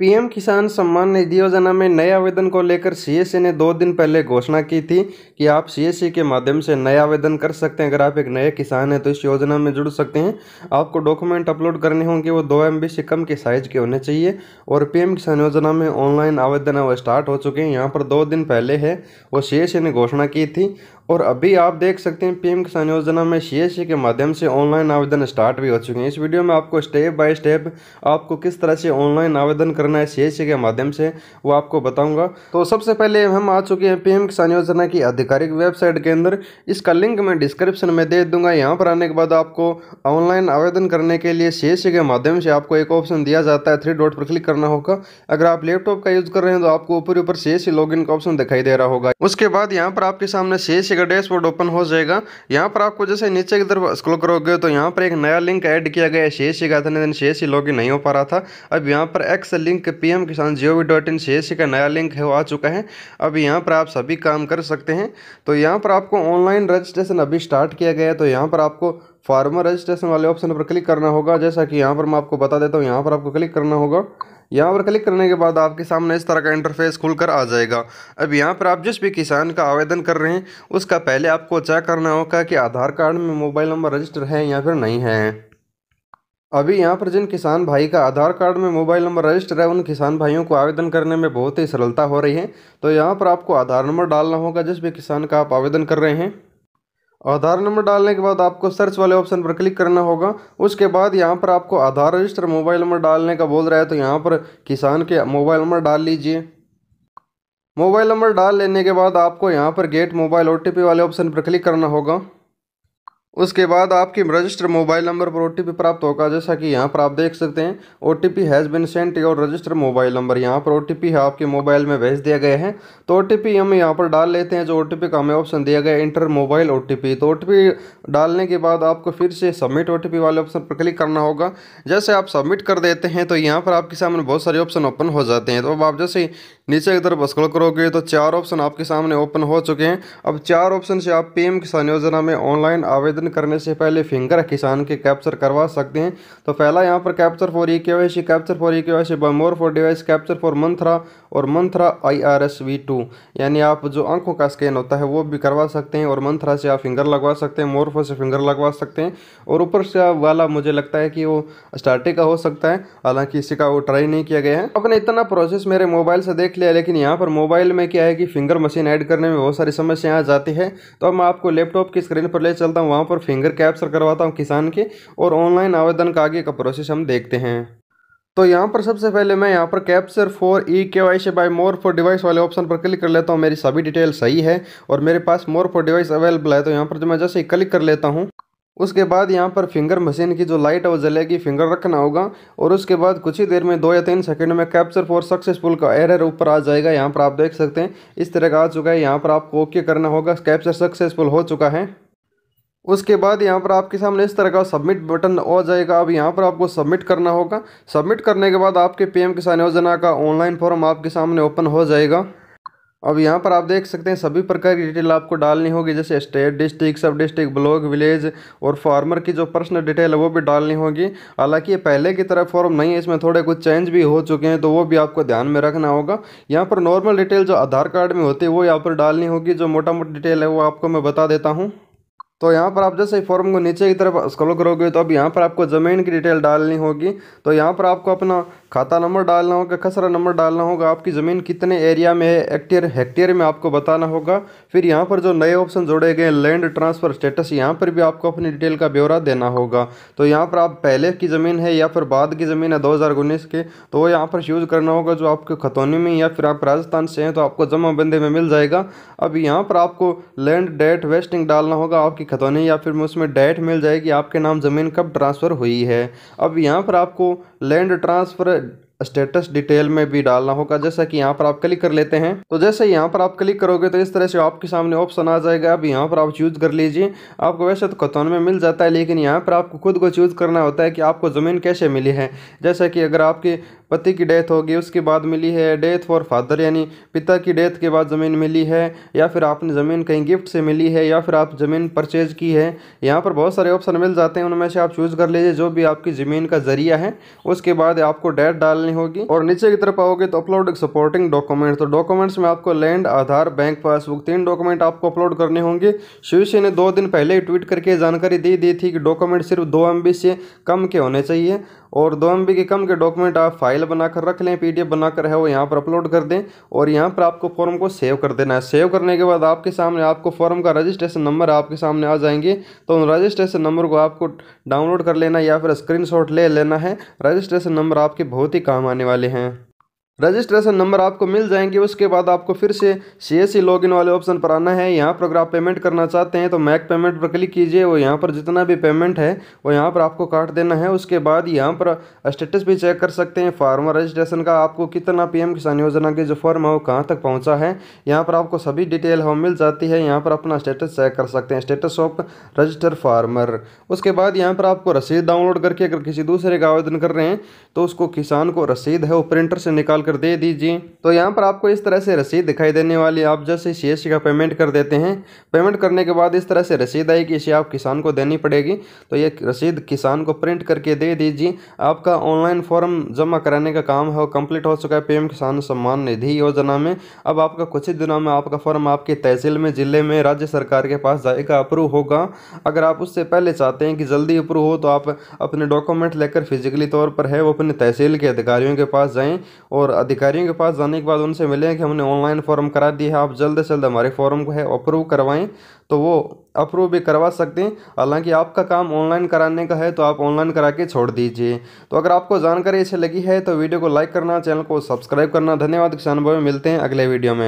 PM किसान सम्मान निधि योजना में नए आवेदन को लेकर सीएससी ने दो दिन पहले घोषणा की थी कि आप सीएससी के माध्यम से नए आवेदन कर सकते हैं अगर आप एक नए किसान हैं तो इस योजना में जुड़ सकते हैं आपको डॉक्यूमेंट अपलोड करने होंगे वो दो एम से कम के साइज के होने चाहिए और पीएम किसान योजना में ऑनलाइन आवेदन वो स्टार्ट हो चुके हैं यहाँ पर दो दिन पहले है वो सी ने घोषणा की थी और अभी आप देख सकते हैं पीएम किसान योजना में सी के माध्यम से ऑनलाइन आवेदन स्टार्ट भी हो चुके हैं इस वीडियो में आपको स्टेप बाय स्टेप आपको किस तरह से ऑनलाइन आवेदन करना है सी के माध्यम से वो आपको बताऊंगा तो सबसे पहले हम आ चुके हैं पीएम किसान योजना की आधिकारिक वेबसाइट के अंदर इसका लिंक मैं डिस्क्रिप्शन में दे दूंगा यहाँ पर आने के बाद आपको ऑनलाइन आवेदन करने के लिए सी के माध्यम से आपको एक ऑप्शन दिया जाता है थ्री डॉट पर क्लिक करना होगा अगर आप लैपटॉप का यूज़ कर रहे हैं तो आपको ऊपर ऊपर सी एस का ऑप्शन दिखाई दे रहा होगा उसके बाद यहाँ पर आपके सामने सी का डैशबोर्ड ओपन हो जाएगा यहाँ पर आपको जैसे नीचे की तरफ स्क्रॉल करोगे तो यहाँ पर एक नया लिंक ऐड किया गया है सी का था लेकिन सी लॉग नहीं हो पा रहा था अब यहाँ पर एक्स लिंक पी एम किसान जी ओ वी डॉट इन सी का नया लिंक है वो आ चुका है अब यहाँ पर आप सभी काम कर सकते हैं तो यहाँ पर आपको ऑनलाइन रजिस्ट्रेशन अभी स्टार्ट किया गया है तो यहाँ पर आपको फार्मर रजिस्ट्रेशन वाले ऑप्शन पर क्लिक करना होगा जैसा कि यहाँ पर मैं आपको बता देता हूँ यहाँ पर आपको क्लिक करना होगा यहाँ पर क्लिक करने के बाद आपके सामने इस तरह का इंटरफेस खुलकर आ जाएगा अब यहाँ पर आप जिस भी किसान का आवेदन कर रहे हैं उसका पहले आपको चेक करना होगा कि आधार कार्ड में मोबाइल नंबर रजिस्टर है या फिर नहीं है अभी यहाँ पर जिन किसान भाई का आधार कार्ड में मोबाइल नंबर रजिस्टर है उन किसान भाइयों को आवेदन करने में बहुत ही सरलता हो रही है तो यहाँ पर आपको आधार नंबर डालना होगा जिस भी किसान का आप आवेदन कर रहे हैं आधार नंबर डालने के बाद आपको सर्च वाले ऑप्शन पर क्लिक करना होगा उसके बाद यहाँ पर आपको आधार रजिस्टर मोबाइल नंबर डालने का बोल रहा है तो यहाँ पर किसान के मोबाइल नंबर डाल लीजिए मोबाइल नंबर डाल लेने के बाद आपको यहाँ पर गेट मोबाइल ओ वाले ऑप्शन पर क्लिक करना होगा उसके बाद आपके रजिस्टर मोबाइल नंबर पर ओ प्राप्त होगा जैसा कि यहाँ पर आप देख सकते हैं O T P has been sent your register mobile number यहाँ पर ओ टी पी है आपके मोबाइल में भेज दिया गया है तो ओ टी पी हम यहाँ पर डाल लेते हैं जो ओ टी पी का हमें ऑप्शन दिया गया है enter mobile O T P तो ओ टी पी डालने के बाद आपको फिर से सबमिट ओ टी पी वाले ऑप्शन पर क्लिक करना होगा जैसे आप सबमिट कर देते हैं तो यहाँ पर आपके सामने बहुत सारे ऑप्शन ओपन हो जाते हैं तो अब आप जैसे नीचे की तरफ स्क्रॉल करोगे तो चार ऑप्शन आपके सामने ओपन हो चुके हैं अब चार ऑप्शन से आप पीएम किसान योजना में ऑनलाइन आवेदन करने से पहले फिंगर किसान के कैप्चर करवा सकते हैं तो पहला यहाँ पर capture for e K Y C capture for e K Y C Morpho device capture for Mantra और Mantra I R S V two यानी आप जो आंखों का स्कैन होता है वो भी करवा सकते हैं और मंथरा से आप फिंगर लगवा सकते हैं मोरफो से फिंगर लगवा सकते हैं और ऊपर से वाला मुझे लगता है कि वो स्टार्टिंग का हो सकता है हालांकि इसी का वो ट्राई नहीं किया गया है अपने इतना प्रोसेस मेरे मोबाइल से देख लिया लेकिन यहाँ पर मोबाइल में क्या है कि फिंगर मशीन ऐड करने में बहुत सारी समस्याएं आ जाती है तो अब मैं आपको लैपटॉप की स्क्रीन पर ले चलता हूँ वहाँ पर फिंगर कैप्चर करवाता हूँ किसान के और ऑनलाइन आवेदन का आगे का प्रोसेस हम देखते हैं तो यहाँ पर सबसे पहले मैं यहाँ पर capture for e K Y C by Morpho device वाले ऑप्शन पर क्लिक कर लेता हूँ मेरी सभी डिटेल सही है और मेरे पास मोर फॉर डिवाइस अवेलेबल है तो यहाँ पर जो मैं जैसे ही क्लिक कर लेता हूँ उसके बाद यहाँ पर फिंगर मशीन की जो लाइट है वो जलेगी फिंगर रखना होगा और उसके बाद कुछ ही देर में दो या तीन सेकंड में कैप्चर फॉर सक्सेसफुल का एरर ऊपर आ जाएगा यहाँ पर आप देख सकते हैं इस तरह का आ चुका है यहाँ पर आपको ओके करना होगा कैप्चर सक्सेसफुल हो चुका है उसके बाद यहाँ पर आपके सामने इस तरह का सबमिट बटन हो जाएगा अब यहाँ पर आपको सबमिट करना होगा सबमिट करने के बाद आपके पीएम किसान योजना का ऑनलाइन फॉर्म आपके सामने ओपन हो जाएगा अब यहाँ पर आप देख सकते हैं सभी प्रकार की डिटेल आपको डालनी होगी जैसे state district sub district block village और फार्मर की जो पर्सनल डिटेल है वो भी डालनी होगी हालांकि ये पहले की तरह फॉर्म नहीं है इसमें थोड़े कुछ चेंज भी हो चुके हैं तो वो भी आपको ध्यान में रखना होगा यहाँ पर नॉर्मल डिटेल जो आधार कार्ड में होती है वो यहाँ पर डालनी होगी जो मोटा मोटी डिटेल है वो आपको मैं बता देता हूँ तो यहाँ पर आप जैसे फॉर्म को नीचे की तरफ स्क्रॉल करोगे तो अब यहाँ पर आपको ज़मीन की डिटेल डालनी होगी तो यहाँ पर आपको अपना खाता नंबर डालना होगा खसरा नंबर डालना होगा आपकी ज़मीन कितने एरिया में है एक्टियर हेक्टेयर में आपको बताना होगा फिर यहाँ पर जो नए ऑप्शन जोड़े गए लैंड ट्रांसफ़र स्टेटस यहाँ पर भी आपको अपनी डिटेल का ब्यौरा देना होगा तो यहाँ पर आप पहले की ज़मीन है या फिर बाद की ज़मीन है दो के तो वो यहाँ पर चूज़ करना होगा जो आपके खतौनी में या फिर आप राजस्थान से हैं तो आपको जमा बंदे में मिल जाएगा अब यहाँ पर आपको लैंड डेट वेस्टिंग डालना होगा आपकी खतौनी या फिर उसमें डेट मिल जाएगी आपके नाम ज़मीन कब ट्रांसफ़र हुई है अब यहाँ पर आपको लैंड ट्रांसफ़र स्टेटस डिटेल में भी डालना होगा जैसा कि यहाँ पर आप क्लिक कर लेते हैं तो जैसे यहाँ पर आप क्लिक करोगे तो इस तरह से आपके सामने ऑप्शन आ जाएगा अब यहाँ पर आप चूज कर लीजिए आपको वैसे तो कतौन में मिल जाता है लेकिन यहाँ पर आपको खुद को चूज करना होता है कि आपको ज़मीन कैसे मिली है जैसे कि अगर आपकी पति की डेथ होगी उसके बाद मिली है डेथ फॉर फादर यानी पिता की डेथ के बाद ज़मीन मिली है या फिर आपने ज़मीन कहीं गिफ्ट से मिली है या फिर आप ज़मीन परचेज की है यहाँ पर बहुत सारे ऑप्शन मिल जाते हैं उनमें से आप चूज़ कर लीजिए जो भी आपकी ज़मीन का ज़रिया है उसके बाद आपको डेट डालनी होगी और नीचे की तरफ आओगे तो अपलोड सपोर्टिंग डॉक्यूमेंट तो डॉक्यूमेंट्स में आपको लैंड आधार बैंक पासबुक तीन डॉक्यूमेंट आपको अपलोड करने होंगे शिवसे ने दो दिन पहले ही ट्वीट करके जानकारी दे दी थी कि डॉक्यूमेंट सिर्फ दो एम से कम के होने चाहिए और दो एम के कम के डॉक्यूमेंट आप फाइल बनाकर रख लें पीडीएफ बनाकर है वो यहाँ पर अपलोड कर दें और यहाँ पर आपको फॉर्म को सेव कर देना है सेव करने के बाद आपके सामने आपको फॉर्म का रजिस्ट्रेशन नंबर आपके सामने आ जाएंगे तो उन रजिस्ट्रेशन नंबर को आपको डाउनलोड कर लेना या फिर स्क्रीन ले लेना है रजिस्ट्रेशन नंबर आपके बहुत ही काम आने वाले हैं रजिस्ट्रेशन नंबर आपको मिल जाएंगे उसके बाद आपको फिर से सी एस सी लॉगिन वाले ऑप्शन पर आना है यहाँ पर अगर आप पेमेंट करना चाहते हैं तो मैक पेमेंट पर क्लिक कीजिए और यहाँ पर जितना भी पेमेंट है वो यहाँ पर आपको काट देना है उसके बाद यहाँ पर स्टेटस भी चेक कर सकते हैं फार्मर रजिस्ट्रेशन का आपको कितना पी एम किसान योजना के जो फॉर्म है वो कहाँ तक पहुँचा है यहाँ पर आपको सभी डिटेल हम मिल जाती है यहाँ पर अपना स्टेटस चेक कर सकते हैं स्टेटस ऑफ रजिस्टर फार्मर उसके बाद यहाँ पर आपको रसीद डाउनलोड करके अगर किसी दूसरे का आवेदन कर रहे हैं तो उसको किसान को रसीद है वो प्रिंटर से निकाल कर कर दे दीजिए तो यहाँ पर आपको इस तरह से रसीद दिखाई देने वाली आप जैसे सी का पेमेंट कर देते हैं पेमेंट करने के बाद इस तरह से रसीद आएगी इसे आप किसान को देनी पड़ेगी तो ये रसीद किसान को प्रिंट करके दे दीजिए आपका ऑनलाइन फॉर्म जमा कराने का काम है कंप्लीट हो चुका है पी किसान सम्मान निधि योजना में अब आपका कुछ ही दिनों में आपका फॉर्म आपके तहसील में ज़िले में राज्य सरकार के पास जाएगा अप्रूव होगा अगर आप उससे पहले चाहते हैं कि जल्दी अप्रूव हो तो आप अपने डॉक्यूमेंट लेकर फिजिकली तौर पर है वो अपने तहसील के अधिकारियों के पास जाएं और अधिकारियों के पास जाने के बाद उनसे मिलें कि हमने ऑनलाइन फॉर्म करा दिया है आप जल्द से जल्द हमारे फॉर्म को है अप्रूव करवाएं तो वो अप्रूव भी करवा सकते हैं हालांकि आपका काम ऑनलाइन कराने का है तो आप ऑनलाइन करा के छोड़ दीजिए तो अगर आपको जानकारी अच्छी लगी है तो वीडियो को लाइक करना चैनल को सब्सक्राइब करना धन्यवाद किसान भाई मिलते हैं अगले वीडियो में